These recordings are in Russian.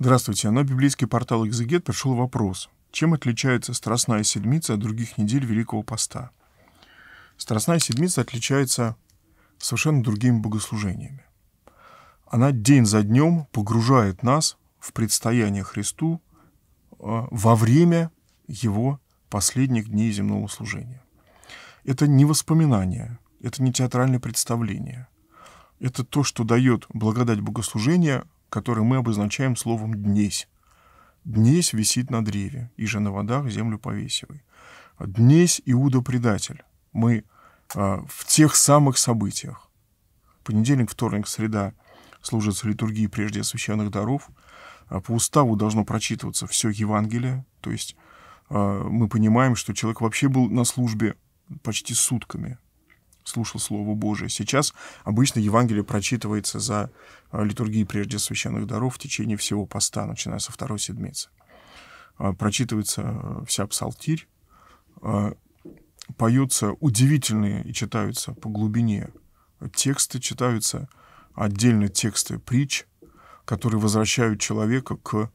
Здравствуйте. На библейский портал «Экзегет» пришел вопрос. Чем отличается Страстная Седмица от других недель Великого Поста? Страстная Седмица отличается совершенно другими богослужениями. Она день за днем погружает нас в предстояние Христу э, во время Его последних дней земного служения. Это не воспоминание, это не театральное представление. Это то, что дает благодать богослужения который мы обозначаем словом «днесь». «Днесь висит на древе, и же на водах землю повесивай». «Днесь Иуда-предатель». Мы э, в тех самых событиях. Понедельник, вторник, среда служатся литургии прежде священных даров. А по уставу должно прочитываться все Евангелие, то есть э, мы понимаем, что человек вообще был на службе почти сутками, слушал Слово Божие. Сейчас обычно Евангелие прочитывается за а, литургией прежде священных даров в течение всего поста, начиная со второй седмицы. А, прочитывается а, вся псалтирь, поются удивительные и читаются по глубине тексты, читаются отдельно тексты притч, которые возвращают человека к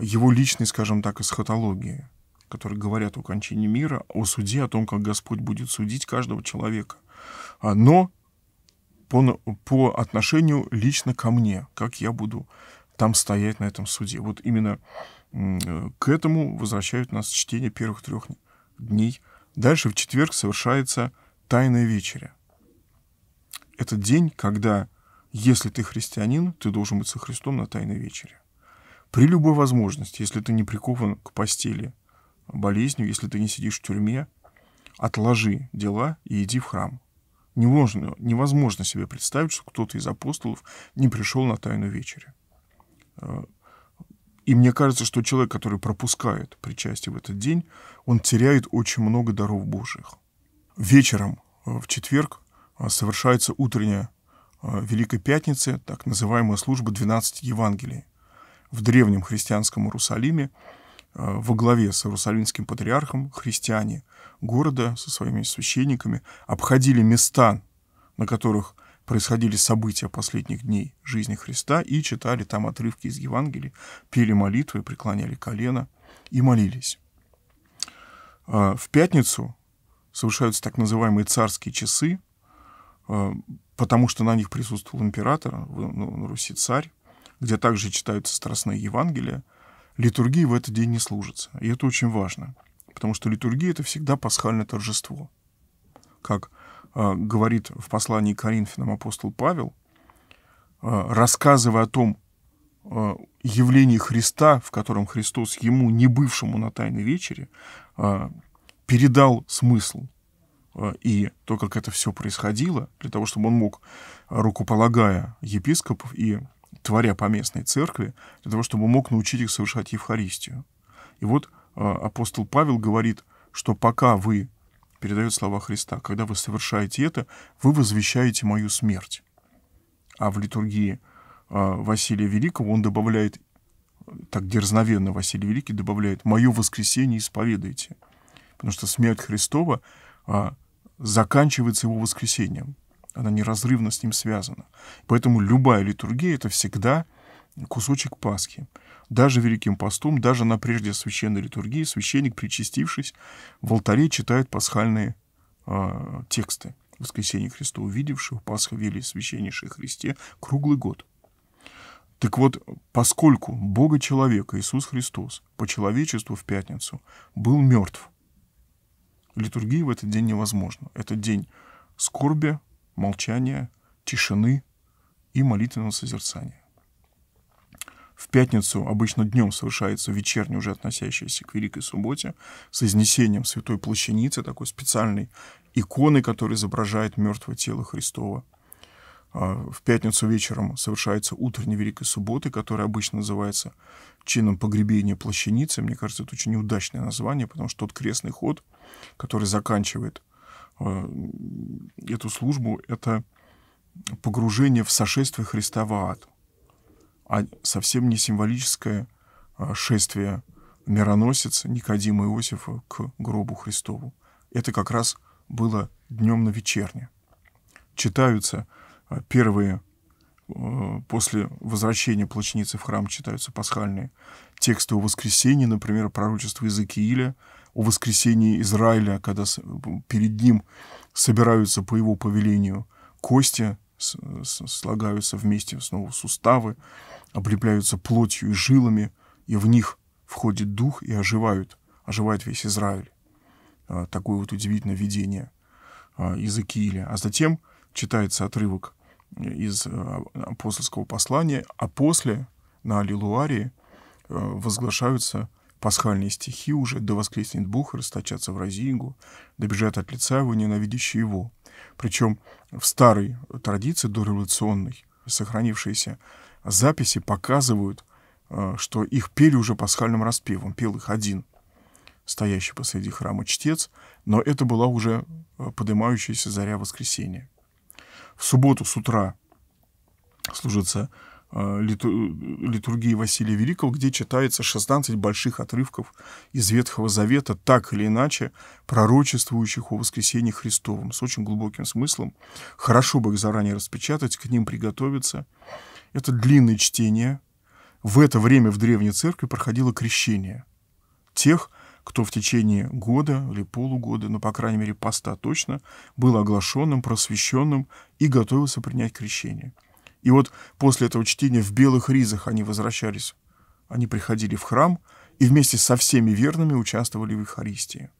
его личной, скажем так, эсхатологии, которые говорят о кончине мира, о суде, о том, как Господь будет судить каждого человека – а, но по, по отношению лично ко мне, как я буду там стоять на этом суде. Вот именно к этому возвращают нас чтение первых трех дней. Дальше в четверг совершается Тайная вечеря. Это день, когда, если ты христианин, ты должен быть со Христом на Тайной вечере. При любой возможности, если ты не прикован к постели болезнью, если ты не сидишь в тюрьме, отложи дела и иди в храм. Невозможно, невозможно себе представить, что кто-то из апостолов не пришел на Тайну Вечери. А, и мне кажется, что человек, который пропускает причастие в этот день, он теряет очень много даров Божьих. Вечером а, в четверг а, совершается утренняя Великой Пятницы, так называемая служба 12 Евангелий. В древнем христианском Иерусалиме – Э, во главе с Иерусалимским патриархом христиане города со своими священниками обходили места, на которых происходили события последних дней жизни Христа, и читали там отрывки из Евангелия, пели молитвы, преклоняли колено и молились. Э, в пятницу совершаются так называемые царские часы, э, потому что на них присутствовал император, ну, на Руси царь, где также читаются страстные Евангелия, литургии в этот день не служится. И это очень важно, потому что литургия – это всегда пасхальное торжество. Как э, говорит в послании к Коринфянам апостол Павел, э, рассказывая о том э, явлении Христа, в котором Христос ему, не бывшему на Тайной вечере, э, передал смысл и то, как это все происходило, для того, чтобы он мог, рукополагая епископов и творя по местной церкви, для того, чтобы мог научить их совершать Евхаристию. И вот э, апостол Павел говорит, что пока вы, передает слова Христа, когда вы совершаете это, вы возвещаете мою смерть. А в литургии э, Василия Великого он добавляет, так дерзновенно Василий Великий добавляет, «Мое воскресение исповедайте». Потому что смерть Христова э, заканчивается его воскресением она неразрывно с ним связана. Поэтому любая литургия — это всегда кусочек Пасхи. Даже Великим постом, даже на прежде священной литургии священник, причастившись, в алтаре читает пасхальные э, тексты. «Воскресение Христа увидевшего, Пасха вели священнейшей Христе» круглый год. Так вот, поскольку Бога человека Иисус Христос по человечеству в пятницу был мертв, литургии в этот день невозможно. Это день скорби, молчания, тишины и молитвенного созерцания. В пятницу обычно днем совершается вечерняя, уже относящаяся к Великой Субботе, с изнесением Святой Плащаницы, такой специальной иконы, которая изображает мертвое тело Христова. В пятницу вечером совершается утренняя Великой Субботы, которая обычно называется чином погребения плащаницы. Мне кажется, это очень неудачное название, потому что тот крестный ход, который заканчивает Э, эту службу, это погружение в сошествие Христа в ад, а совсем не символическое э, шествие мироносец Никодима Иосифа к гробу Христову. Это как раз было днем на вечерне. Читаются э, первые Э, после возвращения плачницы в храм читаются пасхальные тексты о воскресении, например, пророчество Иезекииля, о воскресении Израиля, когда перед ним собираются по его повелению кости, слагаются вместе снова суставы, облепляются плотью и жилами, и в них входит дух и оживают, оживает весь Израиль. Э, такое вот удивительное видение э, Иезекииля. А затем читается отрывок – из э, апостольского послания, а после на Аллилуарии э, возглашаются пасхальные стихи уже «Да воскреснет Бог и расточатся в разигу, добежат да от лица его, ненавидящие его». Причем в старой традиции дореволюционной сохранившиеся записи показывают, э, что их пели уже пасхальным распевом, пел их один стоящий посреди храма чтец, но это была уже поднимающаяся заря воскресения в субботу с утра служится э, литургии Василия Великого, где читается 16 больших отрывков из Ветхого Завета, так или иначе пророчествующих о воскресении Христовом, с очень глубоким смыслом. Хорошо бы их заранее распечатать, к ним приготовиться. Это длинное чтение. В это время в Древней Церкви проходило крещение тех, кто в течение года или полугода, ну, по крайней мере, поста точно, был оглашенным, просвещенным и готовился принять крещение. И вот после этого чтения в белых ризах они возвращались. Они приходили в храм и вместе со всеми верными участвовали в Евхаристии.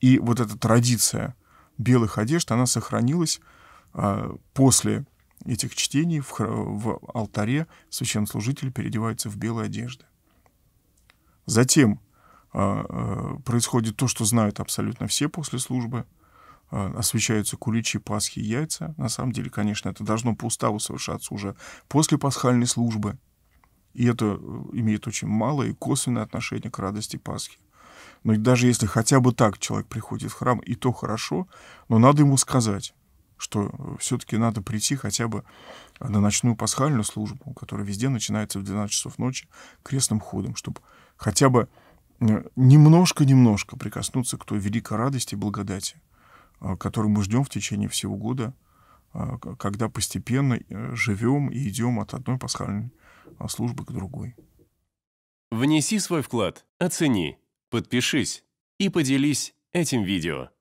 И вот эта традиция белых одежд, она сохранилась а, после этих чтений в, в алтаре священнослужители переодевается в белые одежды. Затем а, э, происходит то, что знают абсолютно все после службы. А, освещаются куличи, пасхи яйца. На самом деле, конечно, это должно по уставу совершаться уже после пасхальной службы. И это э, имеет очень мало и косвенное отношение к радости Пасхи. Но даже если хотя бы так человек приходит в храм, и то хорошо, но надо ему сказать, что э, все-таки надо прийти хотя бы на ночную пасхальную службу, которая везде начинается в 12 часов ночи крестным ходом, чтобы хотя бы немножко-немножко прикоснуться к той великой радости и благодати, а, которую мы ждем в течение всего года, а, когда постепенно э, живем и идем от одной пасхальной а, службы к другой. Внеси свой вклад, оцени, подпишись и поделись этим видео.